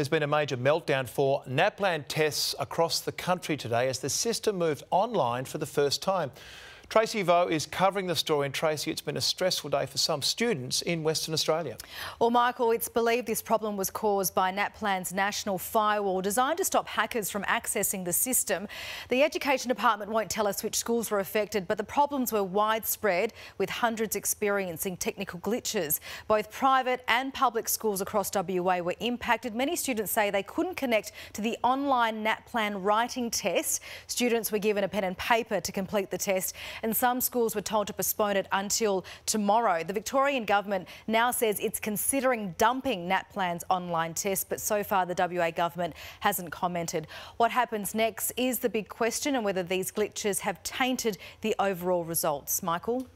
There's been a major meltdown for NAPLAN tests across the country today as the system moved online for the first time. Tracy Vo is covering the story, and Tracy, it's been a stressful day for some students in Western Australia. Well, Michael, it's believed this problem was caused by NatPlan's national firewall designed to stop hackers from accessing the system. The Education Department won't tell us which schools were affected, but the problems were widespread, with hundreds experiencing technical glitches. Both private and public schools across WA were impacted. Many students say they couldn't connect to the online NatPlan writing test. Students were given a pen and paper to complete the test and some schools were told to postpone it until tomorrow. The Victorian government now says it's considering dumping NatPlan's online tests, but so far the WA government hasn't commented. What happens next is the big question and whether these glitches have tainted the overall results. Michael?